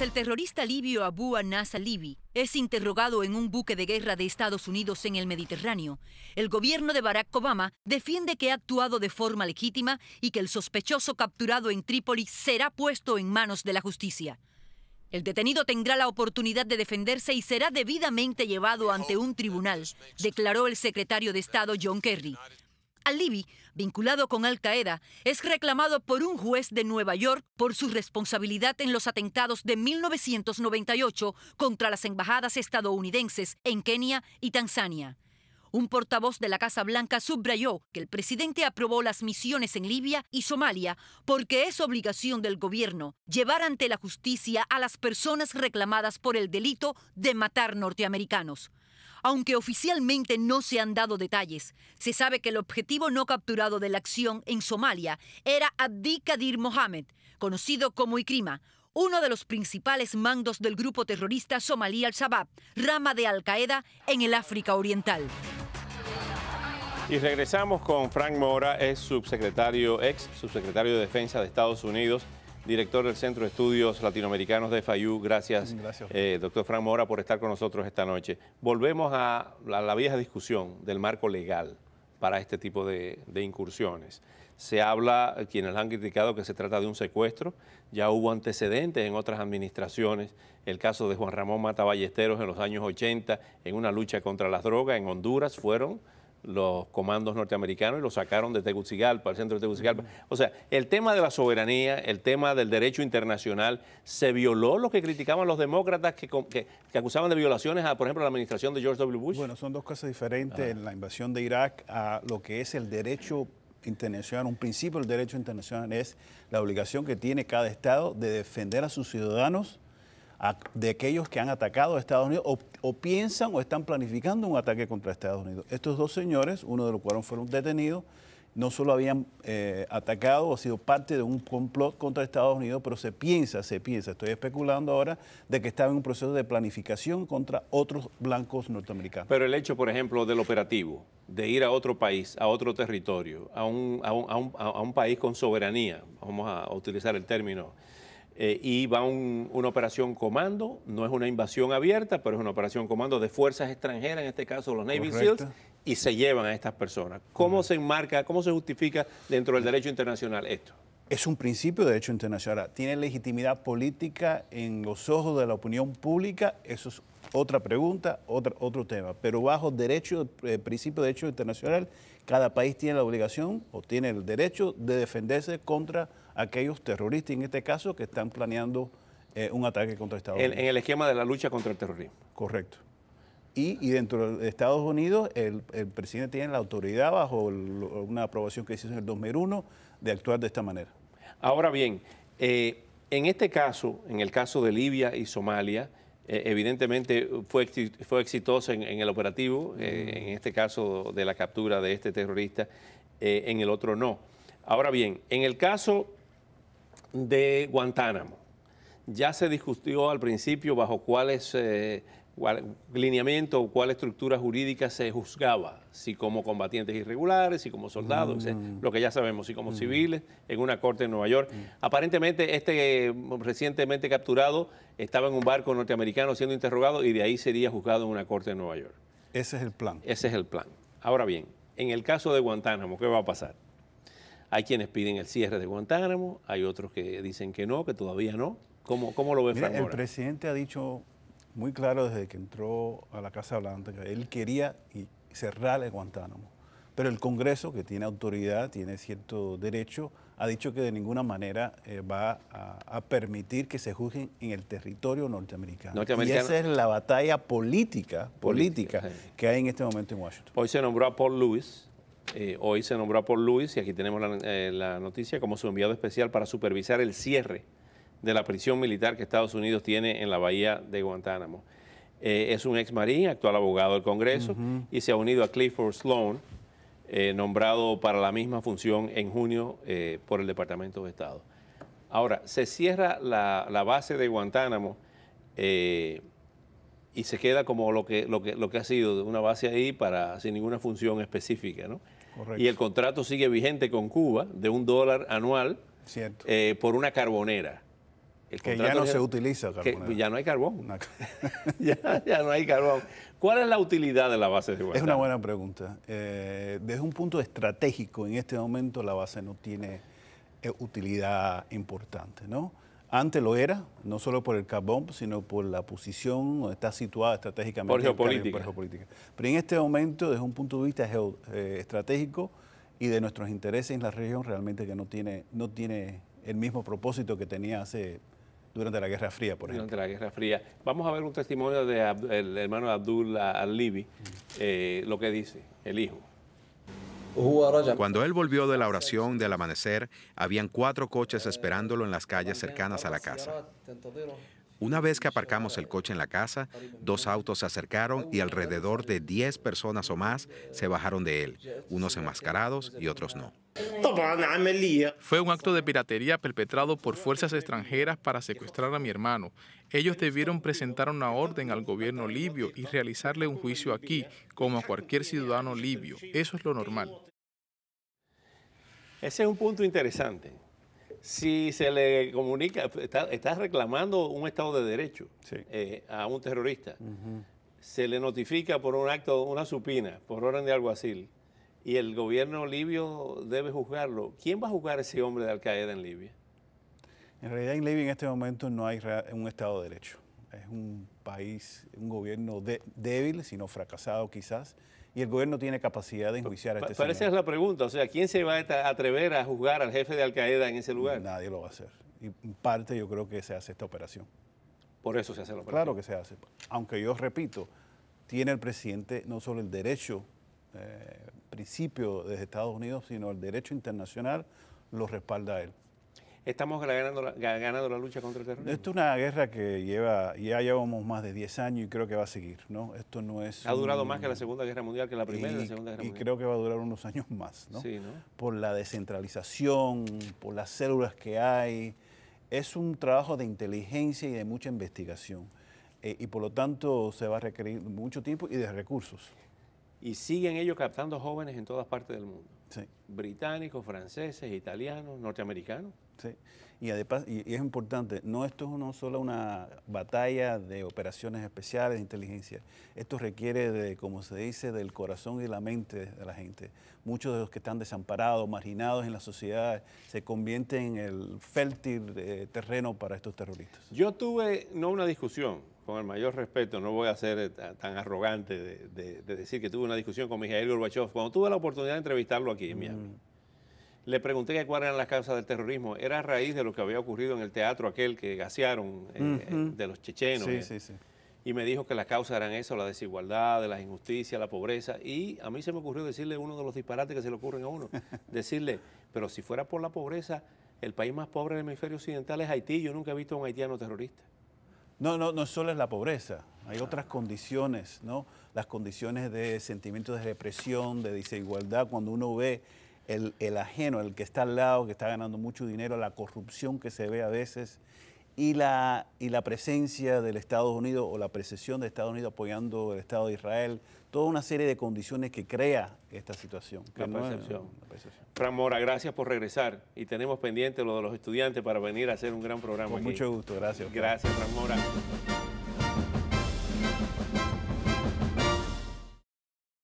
el terrorista libio Abu Anas Libi es interrogado en un buque de guerra de Estados Unidos en el Mediterráneo, el gobierno de Barack Obama defiende que ha actuado de forma legítima y que el sospechoso capturado en Trípoli será puesto en manos de la justicia. El detenido tendrá la oportunidad de defenderse y será debidamente llevado ante un tribunal, declaró el secretario de Estado John Kerry al-Libi, vinculado con Al Qaeda, es reclamado por un juez de Nueva York por su responsabilidad en los atentados de 1998 contra las embajadas estadounidenses en Kenia y Tanzania. Un portavoz de la Casa Blanca subrayó que el presidente aprobó las misiones en Libia y Somalia porque es obligación del gobierno llevar ante la justicia a las personas reclamadas por el delito de matar norteamericanos. Aunque oficialmente no se han dado detalles, se sabe que el objetivo no capturado de la acción en Somalia era Abdi Kadir Mohamed, conocido como Ikrima, uno de los principales mandos del grupo terrorista somalí al-Shabaab, rama de Al-Qaeda en el África Oriental. Y regresamos con Frank Mora, subsecretario, ex subsecretario de Defensa de Estados Unidos director del Centro de Estudios Latinoamericanos de FAYU. Gracias, eh, doctor Fran Mora, por estar con nosotros esta noche. Volvemos a la, vieja discusión del marco legal para este tipo de, incursiones. Se habla, quienes han criticado, que se trata de un secuestro. Ya hubo antecedentes en otras administraciones. El caso de Juan Ramón Mata Ballesteros en los años 80, en una lucha contra las drogas en Honduras, fueron los comandos norteamericanos y lo sacaron de Tegucigalpa, el centro de Tegucigalpa. O sea, el tema de la soberanía, el tema del derecho internacional, se violó lo que criticaban los demócratas que, que, acusaban de violaciones a, por ejemplo, la administración de George W. Bush. Bueno, son dos cosas diferentes, en la invasión de Irak a lo que es el derecho internacional, un principio del derecho internacional es la obligación que tiene cada Estado de defender a sus ciudadanos de aquellos que han atacado a Estados Unidos o, piensan o están planificando un ataque contra Estados Unidos. Estos dos señores, uno de los cuales fueron detenidos, no solo habían eh, atacado o sido parte de un complot contra Estados Unidos, pero se piensa, se piensa, estoy especulando ahora, de que estaba en un proceso de planificación contra otros blancos norteamericanos. Pero el hecho, por ejemplo, del operativo, de ir a otro país, a otro territorio, a a un, a un, a un país con soberanía, vamos a utilizar el término, eh, y va una operación comando, no es una invasión abierta, pero es una operación comando de fuerzas extranjeras, en este caso los Navy SEALs, y se llevan a estas personas. ¿Cómo se enmarca, cómo se justifica dentro del derecho internacional esto? Es un principio de derecho internacional. Tiene legitimidad política en los ojos de la opinión pública. Eso es otra pregunta, otro tema. Pero bajo derecho, eh, principio de derecho internacional, cada país tiene la obligación o tiene el derecho de defenderse contra aquellos terroristas, en este caso, que están planeando eh, un ataque contra Estados Unidos. En el esquema de la lucha contra el terrorismo. Correcto. Y, dentro de Estados Unidos, el, presidente tiene la autoridad, bajo una aprobación que hicieron hizo en el 2001, de actuar de esta manera. Ahora bien, eh, en este caso, en el caso de Libia y Somalia, eh, evidentemente uh, fue, fue exitoso en, el operativo, eh, en este caso de la captura de este terrorista, eh, en el otro no. Ahora bien, en el caso de Guantánamo, ya se discutió al principio bajo cuáles cuál lineamiento o cuál estructura jurídica se juzgaba, si como combatientes irregulares, si como soldados, mm. lo que ya sabemos, si como mm. civiles, en una corte en Nueva York. Mm. Aparentemente este recientemente capturado estaba en un barco norteamericano siendo interrogado y de ahí sería juzgado en una corte en Nueva York. Ese es el plan. Ese es el plan. Ahora bien, en el caso de Guantánamo, ¿qué va a pasar? Hay quienes piden el cierre de Guantánamo, hay otros que dicen que no, que todavía no. ¿Cómo, cómo lo ve Frank? El presidente ha dicho muy claro desde que entró a la Casa Blanca él quería cerrar el Guantánamo. Pero el Congreso, que tiene autoridad, tiene cierto derecho, ha dicho que de ninguna manera eh, va a, permitir que se juzguen en el territorio norteamericano. Y esa es la batalla política, política, que hay en este momento en Washington. Hoy se nombró a Paul Lewis, eh, hoy se nombró a Paul Lewis, y aquí tenemos la, eh, la noticia, como su enviado especial para supervisar el cierre de la prisión militar que Estados Unidos tiene en la bahía de Guantánamo. Eh, es un ex marín, actual abogado del Congreso, y se ha unido a Clifford Sloan, eh, nombrado para la misma función en junio eh, por el Departamento de Estado. Ahora, se cierra la, base de Guantánamo y se queda como lo que, lo, lo que ha sido, una base ahí para, sin ninguna función específica. ¿no? Correcto. Y el contrato sigue vigente con Cuba de un dólar anual por una carbonera que ya no se utiliza carbón. Ya no hay carbón. ya, no hay carbón. ¿Cuál es la utilidad de la base de Guantánamo? Es una buena pregunta. Eh, desde un punto estratégico, en este momento la base no tiene eh, utilidad importante, ¿no? Antes lo era, no solo por el carbón, sino por la posición donde está situada estratégicamente. Por geopolítica. Pero en este momento, desde un punto de vista eh, estratégico y de nuestros intereses en la región, realmente que no tiene, no tiene el mismo propósito que tenía hace durante la Guerra Fría, por ejemplo. Durante la Guerra Fría. Vamos a ver un testimonio del de el hermano Abdul al-Libi, eh, lo que dice el hijo. Cuando él volvió de la oración del amanecer, habían cuatro coches esperándolo en las calles cercanas a la casa. Una vez que aparcamos el coche en la casa, dos autos se acercaron y alrededor de 10 personas o más se bajaron de él, unos enmascarados y otros no. Fue un acto de piratería perpetrado por fuerzas extranjeras para secuestrar a mi hermano. Ellos debieron presentar una orden al gobierno libio y realizarle un juicio aquí, como a cualquier ciudadano libio. Eso es lo normal. Ese es un punto interesante si se le comunica, está, reclamando un Estado de Derecho eh, a un terrorista, se le notifica por un acto, una supina, por orden de alguacil, y el gobierno libio debe juzgarlo. ¿Quién va a juzgar a ese hombre de Al Qaeda en Libia? En realidad en Libia en este momento no hay un Estado de Derecho. Es un país, un gobierno débil, sino fracasado quizás, y el gobierno tiene capacidad de enjuiciar a este Parece Esa es la pregunta, o sea, ¿quién se va a atrever a juzgar al jefe de Al Qaeda en ese lugar? Nadie lo va a hacer. Y en parte yo creo que se hace esta operación. Por eso se hace la operación. Claro que se hace. Aunque yo repito, tiene el presidente no solo el derecho, eh, principio desde Estados Unidos, sino el derecho internacional lo respalda a él estamos ganando la, lucha contra el terrorismo. Esto es una guerra que lleva, ya llevamos más de 10 años y creo que va a seguir, ¿no? Esto no es... Ha durado más que la Segunda Guerra Mundial, que la Primera y, la Segunda Guerra Mundial. Y creo que va a durar unos años más, ¿no? Sí, ¿no? Por la descentralización, por las células que hay. Es un trabajo de inteligencia y de mucha investigación. Eh, y por lo tanto se va a requerir mucho tiempo y de recursos. Y siguen ellos captando jóvenes en todas partes del mundo. Británicos, franceses, italianos, norteamericanos. Y, además, y, es importante, no esto es no solo una batalla de operaciones especiales de inteligencia, esto requiere de, como se dice, del corazón y la mente de la gente. Muchos de los que están desamparados, marginados en la sociedad, se convierten en el fértil eh, terreno para estos terroristas. Yo tuve, no una discusión, con el mayor respeto, no voy a ser eh, tan arrogante de, decir que tuve una discusión con Mijael Gorbachev, cuando tuve la oportunidad de entrevistarlo aquí en Miami. Mm le pregunté que cuáles eran las causas del terrorismo. Era a raíz de lo que había ocurrido en el teatro aquel que gasearon eh, de los chechenos. Sí, eh. sí, sí. Y me dijo que las causas eran eso, la desigualdad, la las injusticias, la pobreza. Y a mí se me ocurrió decirle uno de los disparates que se le ocurren a uno. decirle, pero si fuera por la pobreza, el país más pobre del hemisferio occidental es Haití. Yo nunca he visto a un haitiano terrorista. No, no, no solo es la pobreza. Hay otras condiciones, ¿no? Las condiciones de sentimiento de represión, de desigualdad. Cuando uno ve el, ajeno, el que está al lado, que está ganando mucho dinero, la corrupción que se ve a veces y la, y la presencia del Estados Unidos o la precesión de Estados Unidos apoyando el Estado de Israel, toda una serie de condiciones que crea esta situación. La percepción. Mora, gracias por regresar y tenemos pendiente lo de los estudiantes para venir a hacer un gran programa. Con mucho gusto, gracias. Gracias, Fran Mora.